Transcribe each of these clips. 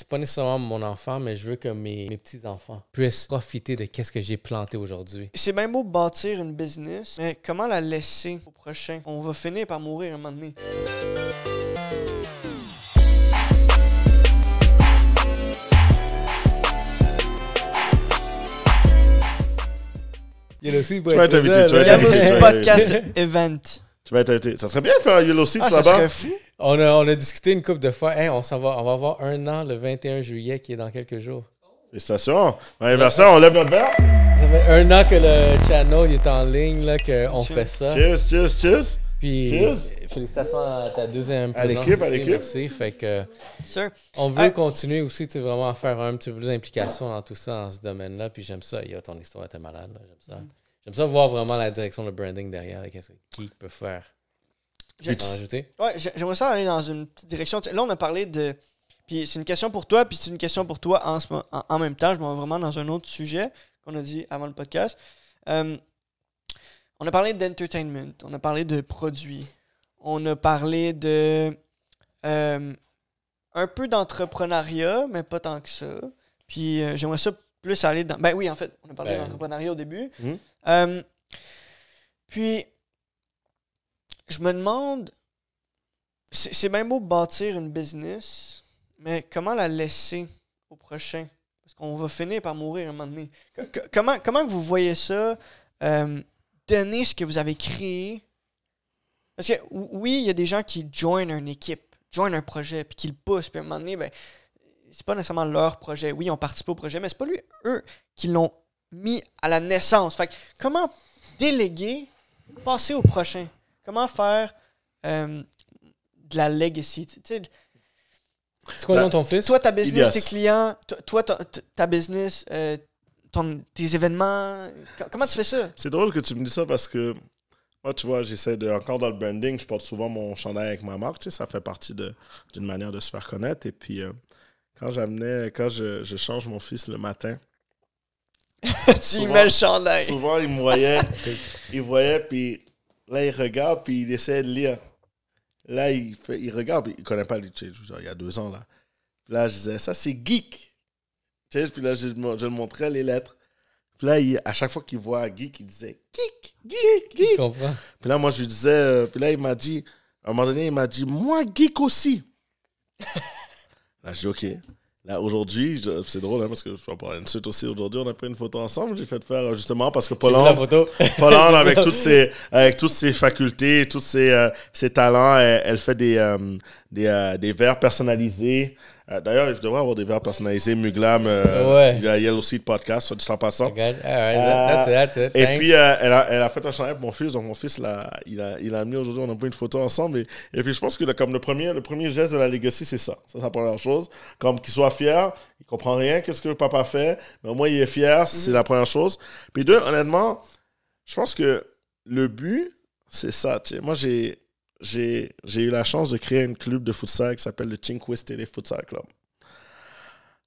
c'est pas nécessairement mon enfant, mais je veux que mes, petits-enfants puissent profiter de qu'est-ce que j'ai planté aujourd'hui. C'est bien beau bâtir une business, mais comment la laisser au prochain? On va finir par mourir un moment donné. Il y a aussi, le podcast event. Tu vas être Ça serait bien de faire un Yellow Seats là-bas. On a, on a discuté une couple de fois. on, va, on va avoir un an le 21 juillet qui est dans quelques jours. Félicitations. Bon anniversaire, on lève notre verre. Ça fait un an que le channel est en ligne, qu'on fait ça. Cheers, cheers, cheers. Puis, félicitations à ta deuxième à À l'équipe, à l'équipe. Merci. Fait que, On veut euh, continuer aussi, tu vraiment à faire un petit peu plus d'implication dans tout ça, dans ce domaine-là. Puis j'aime ça. Il y a ton histoire t'es malade. J'aime ça. J'aime ça voir vraiment la direction, de branding derrière, et qu'est-ce qui peut faire. J'aimerais ouais, ça aller dans une petite direction. Là, on a parlé de. Puis c'est une question pour toi, puis c'est une question pour toi en, en, même temps. Je m'en vais vraiment dans un autre sujet qu'on a dit avant le podcast. Euh, on a parlé d'entertainment, on a parlé de produits, on a parlé de. Euh, un peu d'entrepreneuriat, mais pas tant que ça. Puis euh, j'aimerais ça plus aller dans. Ben oui, en fait, on a parlé ben. d'entrepreneuriat au début. Hmm. Euh, puis, je me demande, c'est bien beau bâtir une business, mais comment la laisser au prochain? Parce qu'on va finir par mourir un moment donné. comment, comment vous voyez ça? Euh, donner ce que vous avez créé. Parce que oui, il y a des gens qui joignent une équipe, joignent un projet, puis qui le poussent, puis à un moment donné, ben, c'est pas nécessairement leur projet. Oui, ils ont participé au projet, mais c'est pas lui, eux qui l'ont mis à la naissance. Fait que comment déléguer, passer au prochain? Comment faire euh, de la legacy? c'est quoi le nom ton fils? Toi, ta business, tes clients, toi, ta, business, euh, tes événements. Comment tu fais ça? C'est drôle que tu me dis ça parce que moi, tu vois, j'essaie de. Encore dans le branding, je porte souvent mon chandail avec ma marque. Tu sais, ça fait partie d'une manière de se faire connaître. Et puis, euh, quand j'amenais, quand je, change mon fils le matin. tu souvent, mets le chandail. Souvent, il me voyait, il voyait, puis là, il regarde, puis il essaie de lire. Là, il, fait, il regarde, puis il connaît pas, le. il y a deux ans, là. là, je disais, ça, c'est geek. puis là, je, lui montrais les lettres. Puis là, à chaque fois qu'il voit geek, il disait, geek, geek, geek. Puis là, moi, je lui disais, euh, puis là, il m'a dit, à un moment donné, il m'a dit, moi, geek aussi. Là, je dis, OK. Là, aujourd'hui, c'est drôle, hein, parce que je vais parler une suite aussi. Aujourd'hui, on a pris une photo ensemble. J'ai fait faire, justement, parce que Paul-Anne, avec toutes ses, avec toutes ses facultés, tous ses, euh, ses talents, elle, fait des, euh, des, euh, des verres personnalisés. Euh, d'ailleurs, je devrais avoir des verres personnalisés. Muglam, euh, il a Yellow le Podcast, soit du sans passant. Et puis, euh, elle a, elle, a, fait un chandail pour mon fils. Donc, mon fils, là, il, a, il a mis aujourd'hui, on a pris une photo ensemble. Et, puis, je pense que comme le premier, le premier geste de la Legacy, c'est ça. Ça, c'est la première chose. Comme qu'il soit fier, il comprend rien, qu'est-ce que papa fait. Mais au moins, il est fier, mhm. c'est la première chose. Puis, deux, honnêtement, je pense que le but, c'est ça. moi, j'ai j'ai eu la chance de créer un club de futsal qui s'appelle le Cinque les Futsal Club.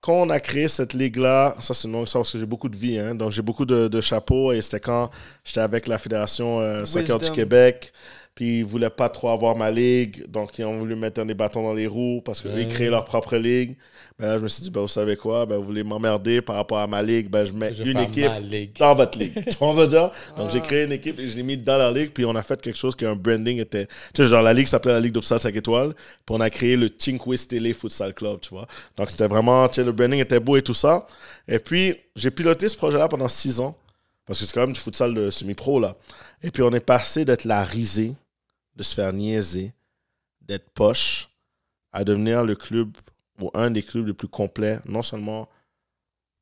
Quand on a créé cette ligue-là, ça c'est longue ça parce que j'ai beaucoup de vie, hein, donc j'ai beaucoup de, chapeaux et c'était quand j'étais avec la Fédération euh, Soccer du Québec. Puis ils voulaient pas trop avoir ma ligue. Donc ils ont voulu mettre des bâtons dans les roues parce qu'ils mmh. créaient leur propre ligue. Mais ben là, je me suis dit, ben, vous savez quoi? Ben, vous voulez m'emmerder par rapport à ma ligue? Ben, je mets une équipe dans votre ligue. Donc j'ai ah. créé une équipe et je l'ai mise dans la ligue. Puis on a fait quelque chose qui un branding était. Tu sais, genre la ligue s'appelait la Ligue de 5 étoiles. Puis on a créé le Cinque Télé Futsal Club, tu vois. Donc c'était vraiment, tu sais, le branding était beau et tout ça. Et puis j'ai piloté ce projet-là pendant six ans. Parce que c'est quand même du futsal de semi-pro, là. Et puis on est passé d'être la risée, de se faire niaiser, d'être poche, à devenir le club ou un des clubs les plus complets, non seulement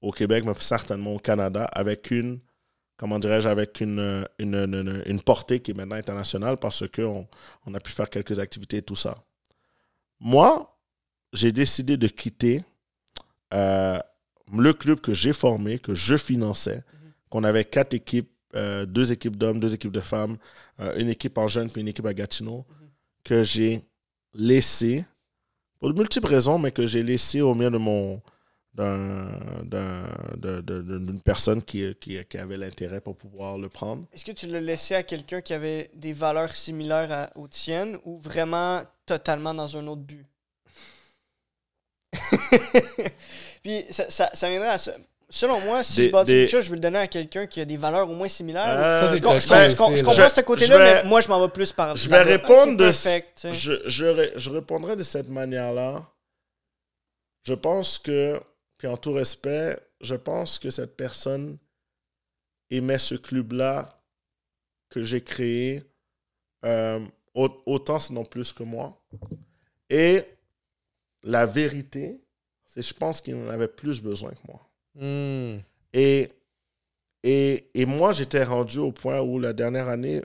au Québec, mais certainement au Canada, avec une, comment dirais-je, avec une une, portée qui est maintenant internationale parce qu'on on a pu faire quelques activités et tout ça. Moi, j'ai décidé de quitter euh, le club que j'ai formé, que je finançais, qu'on avait quatre équipes, euh, deux équipes d'hommes, deux équipes de femmes, euh, une équipe en jeunes, puis une équipe à Gatineau, mhm. que j'ai laissé, pour de multiples raisons, mais que j'ai laissé au mien de mon d'une personne qui, qui, avait l'intérêt pour pouvoir le prendre. Est-ce que tu l'as laissé à quelqu'un qui avait des valeurs similaires aux tiennes ou vraiment totalement dans un autre but? Puis ça, ça, ça viendrait à ça. Selon moi, si je bâtis quelque chose, je vais le donner à quelqu'un qui a des valeurs au moins similaires. je, comprends ce côté-là, mais moi, je m'en vais plus par Je vais répondre de je, je, répondrai de cette manière-là. Je pense que, puis en tout respect, je pense que cette personne aimait ce club-là que j'ai créé euh, autant, sinon plus que moi. Et la vérité, c'est je pense qu'il en avait plus besoin que moi. Mm. Et, et, et moi, j'étais rendu au point où la dernière année,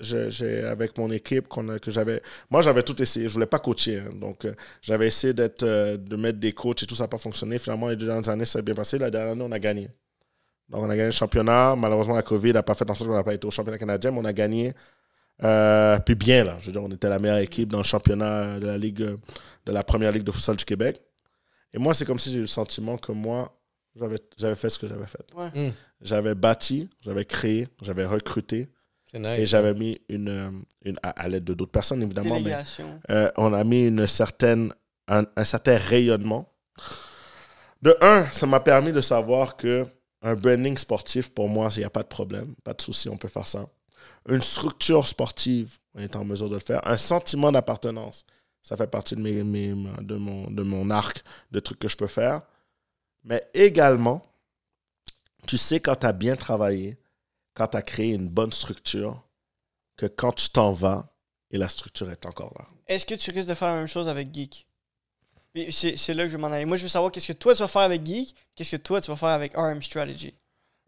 j'ai avec mon équipe qu'on a, que j'avais moi j'avais tout essayé je voulais pas coacher hein. donc euh, j'avais essayé d'être euh, de mettre des coachs et tout ça n'a pas fonctionné finalement les deux dernières années ça s'est bien passé la dernière année on a gagné donc on a gagné le championnat malheureusement la covid n'a pas fait en sorte qu'on n'a pas été au championnat canadien mais on a gagné euh, puis bien là je veux dire on était la meilleure équipe dans le championnat de la ligue de la première ligue de futsal du Québec et moi c'est comme si j'ai eu le sentiment que moi j'avais fait ce que j'avais fait. Hmm. J'avais bâti, j'avais créé, j'avais recruté. Nice, et j'avais mis une, euh, une à, l'aide de d'autres personnes, évidemment, mais euh, on a mis une certaine, un, certain rayonnement. De un, ça m'a permis de savoir que un branding sportif, pour moi, il n'y a pas de problème, pas de souci, on peut faire ça. Une structure sportive, on est en mesure de le faire. Un sentiment d'appartenance, ça fait partie de, mes, de, mon, de mon arc de trucs que je peux faire. Mais également, tu sais quand tu as bien travaillé, quand tu as créé une bonne structure, que quand tu t'en vas, et la structure est encore là. Est-ce que tu risques de faire la même chose avec Geek? C'est là que je m'en aller. Moi, je veux savoir qu'est-ce que toi tu vas faire avec Geek, qu'est-ce que toi tu vas faire avec RM Strategy.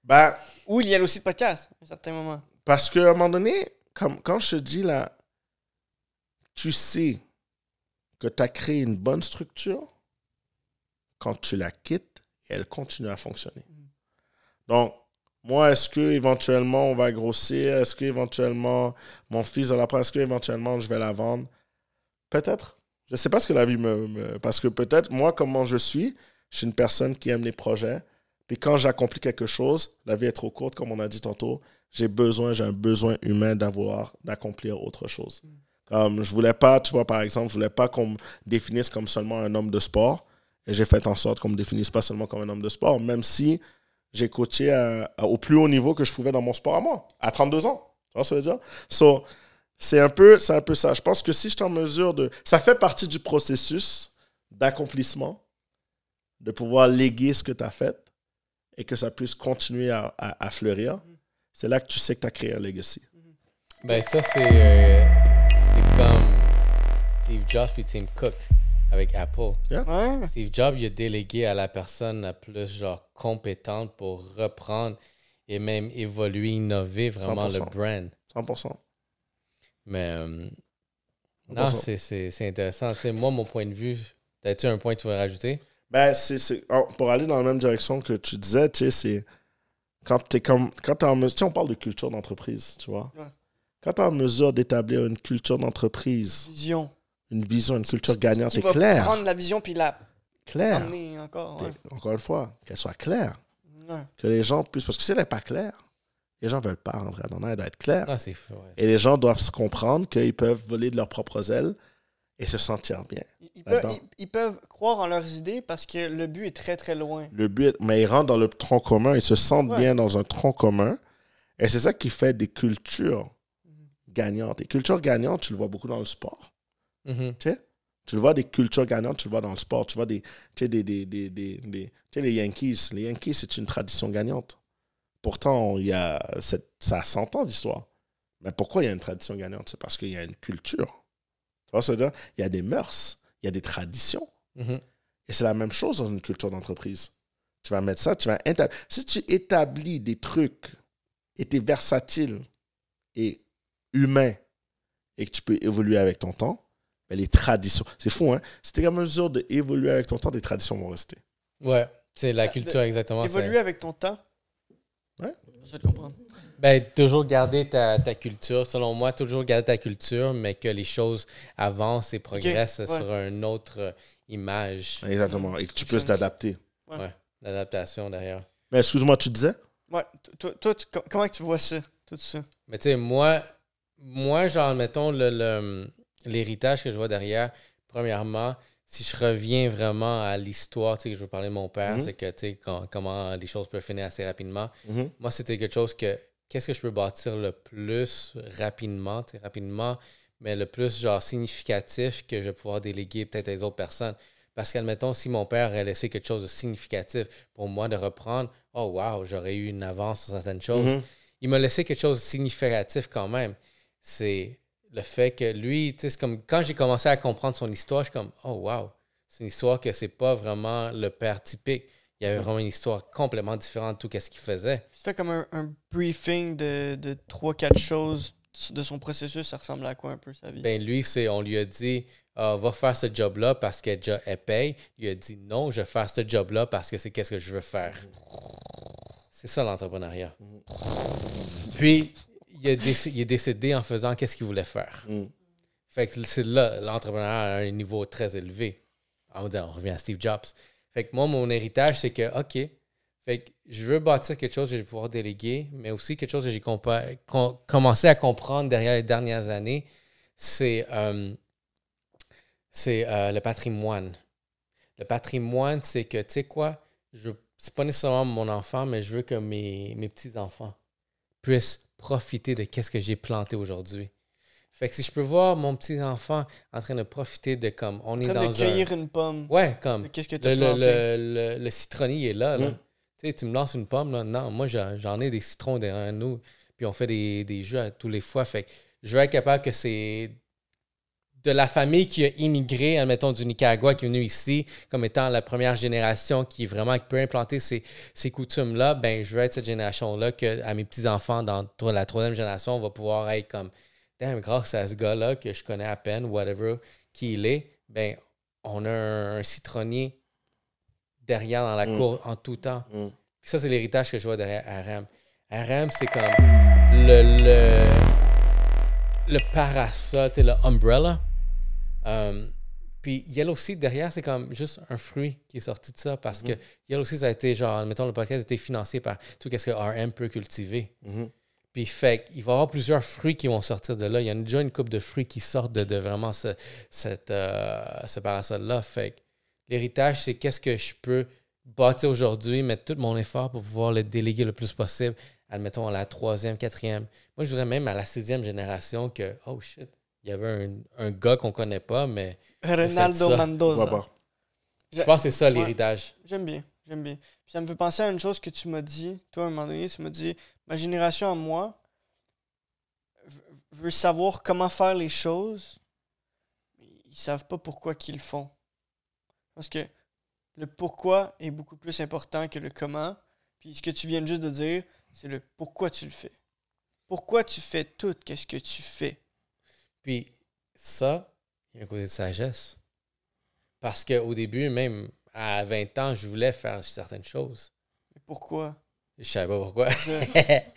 Ben, Ou il y a aussi le podcast, à un certain moment. Parce qu'à un moment donné, quand je te dis là, tu sais que tu as créé une bonne structure, quand tu la quittes, elle continue à fonctionner. Donc, moi, est-ce que éventuellement on va grossir? Est-ce que éventuellement mon fils va la prendre? Est-ce que éventuellement je vais la vendre? Peut-être. Je ne sais pas ce que la vie me, Parce que peut-être, moi, comment je suis, je suis une personne qui aime les projets. Puis quand j'accomplis quelque chose, la vie est trop courte, comme on a dit tantôt. J'ai besoin, j'ai un besoin humain d'avoir, d'accomplir autre chose. Mm. Comme je voulais pas, tu vois, par exemple, je voulais pas qu'on me définisse comme seulement un homme de sport. Et j'ai fait en sorte qu'on me définisse pas seulement comme un homme de sport, même si j'ai coaché au plus haut niveau que je pouvais dans mon sport à moi, à 32 ans. Tu vois ce que je veux dire? c'est un, peu, un peu ça. Je pense que si je suis en mesure de... Ça fait partie du processus d'accomplissement, de pouvoir léguer ce que tu as fait et que ça puisse continuer à, fleurir. Mm-hmm. C'est là que tu sais que tu as créé un legacy. Mm-hmm. Ben ça, euh, c'est comme Steve Jobs et Tim Cook avec Apple. Steve Jobs, il a délégué à la personne la plus genre compétente pour reprendre et même évoluer, innover vraiment le brand. 100%. Mais euh, non, c'est intéressant. T'sais, moi, mon point de vue, as-tu un point que tu veux rajouter? Ben, c'est oh, pour aller dans la même direction que tu disais, tu sais, c'est quand tu es comme quand en mesure, on parle de culture d'entreprise, tu vois. Quand tu es en mesure d'établir une culture d'entreprise, vision, une vision, une culture gagnante qui est prendre la vision puis la claire. encore. Encore une fois, qu'elle soit claire. Que les gens puissent. Parce que si elle n'est pas claire, les gens ne veulent pas rentrer dans elle doit être claire. Ah, et les gens doivent se comprendre qu'ils peuvent voler de leurs propres ailes et se sentir bien. Ils, peuvent, croire en leurs idées parce que le but est très, très loin. Le but, est, mais ils rentrent dans le tronc commun, ils se sentent bien dans un tronc commun. Et c'est ça qui fait des cultures mhm. gagnantes. Et cultures gagnantes, tu le vois beaucoup dans le sport Mm-hmm. Tu le vois des cultures gagnantes, tu le vois dans le sport, tu vois des, des, des, des, des les Yankees. Les Yankees, c'est une tradition gagnante. Pourtant, il y a ça a 100 ans d'histoire. Mais pourquoi il y a une tradition gagnante C'est parce qu'il y a une culture. Tu vois ce que je veux dire Il y a des mœurs, il y a des traditions. Mm-hmm. Et c'est la même chose dans une culture d'entreprise. Tu vas mettre ça, tu vas Si tu établis des trucs et tu es versatile et humain et que tu peux évoluer avec ton temps, mais les traditions, c'est fou, hein? Si tu es à mesure d'évoluer avec ton temps, des traditions vont rester. Ouais, c'est la ah, culture exactement. Évoluer avec ton temps. Ouais. Je te comprendre. Ben, toujours garder ta, culture, selon moi, toujours garder ta culture, mais que les choses avancent et progressent sur une autre euh, image. Exactement, et que tu puisses t'adapter. Ouais, l'adaptation d'ailleurs. Mais excuse-moi, tu disais? Ouais, toi, comment tu vois ça, tout ça? Mais tu sais, moi, moi, genre, mettons, le l'héritage que je vois derrière, premièrement, si je reviens vraiment à l'histoire, tu sais, que je veux parler de mon père, mhm. c'est que, tu sais, comment les choses peuvent finir assez rapidement. Mhm. Moi, c'était quelque chose que, qu'est-ce que je peux bâtir le plus rapidement, tu sais, rapidement, mais le plus, genre, significatif que je vais pouvoir déléguer peut-être à les autres personnes. Parce qu'admettons, si mon père a laissé quelque chose de significatif pour moi de reprendre, oh wow, j'aurais eu une avance sur certaines choses. Mhm. Il m'a laissé quelque chose de significatif quand même. C'est le fait que lui, tu sais, comme quand j'ai commencé à comprendre son histoire, je suis comme, oh wow, c'est une histoire que c'est pas vraiment le père typique. Il y avait vraiment une histoire complètement différente de tout ce qu'il faisait. C'était comme un, briefing de, trois, quatre choses de son processus. Ça ressemble à quoi un peu sa vie? Ben lui, c'est on lui a dit, on ah, va faire ce job-là parce qu'elle paye. Il a dit, non, je vais faire ce job-là parce que c'est qu'est-ce que je veux faire. C'est ça l'entrepreneuriat. Mhm. Puis, il, est décédé en faisant qu'est-ce qu'il voulait faire. Mm. Fait que c'est là, l'entrepreneur a un niveau très élevé. On, revient à Steve Jobs. Fait que moi, mon héritage, c'est que, OK, fait que je veux bâtir quelque chose que je vais pouvoir déléguer, mais aussi quelque chose que j'ai commencé à comprendre derrière les dernières années, c'est euh, euh, le patrimoine. Le patrimoine, c'est que, tu sais quoi, c'est pas nécessairement mon enfant, mais je veux que mes, mes petits-enfants puisse profiter de qu'est-ce que j'ai planté aujourd'hui. Fait que si je peux voir mon petit enfant en train de profiter de comme on en train est de cueillir une pomme. Ouais, comme qu'est-ce que tu le, planté? Le, citronnier est là. là. Mm. Tu sais, tu me lances une pomme là. Non, moi j'en ai des citrons derrière nous, puis on fait des, des jeux à tous les fois. Fait que je veux être capable que c'est de la famille qui a immigré, admettons, du Nicaragua, qui est venu ici comme étant la première génération qui vraiment peut implanter ces, coutumes-là, ben je veux être cette génération-là que à mes petits-enfants, dans la troisième génération, on va pouvoir être comme Damn, grâce à ce gars-là que je connais à peine, whatever, qui il est, ben on a un, citronnier derrière dans la mm. cour en tout temps. Mm. ça, c'est l'héritage que je vois derrière RM. RM, c'est comme le, le, le parasol, le umbrella il euh, puis Yellow aussi derrière, c'est comme juste un fruit qui est sorti de ça parce que mhm. il que Yellow aussi ça a été genre, mettons, le podcast a été financé par tout ce que RM peut cultiver. Mhm. Puis fait il va y avoir plusieurs fruits qui vont sortir de là. Il y a déjà une coupe de fruits qui sortent de, vraiment ce, cette, euh, parasol-là. Fait l'héritage, c'est qu'est-ce que je peux bâtir aujourd'hui, mettre tout mon effort pour pouvoir le déléguer le plus possible, admettons, à la troisième, quatrième. Moi, je voudrais même à la sixième génération que, oh shit, il y avait un, un gars qu'on connaît pas, mais. Ronaldo Mendoza. Je pense que c'est ça l'héritage. j'aime bien, j'aime bien. Puis ça me fait penser à une chose que tu m'as dit, toi, à un moment donné, tu m'as dit ma génération à moi veut savoir comment faire les choses, mais ils savent pas pourquoi qu'ils le font. Parce que le pourquoi est beaucoup plus important que le comment. Puis ce que tu viens juste de dire, c'est le pourquoi tu le fais. Pourquoi tu fais tout, qu'est-ce que tu fais puis ça, il y a un côté de sagesse. Parce qu'au début, même à 20 ans, je voulais faire certaines choses. Pourquoi? Je savais pas pourquoi.